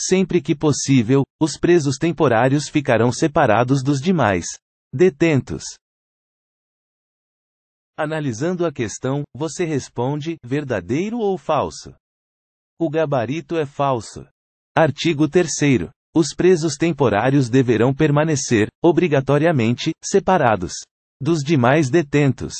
Sempre que possível, os presos temporários ficarão separados dos demais detentos. Analisando a questão, você responde: verdadeiro ou falso? O gabarito é falso. Artigo 3. Os presos temporários deverão permanecer, obrigatoriamente, separados dos demais detentos.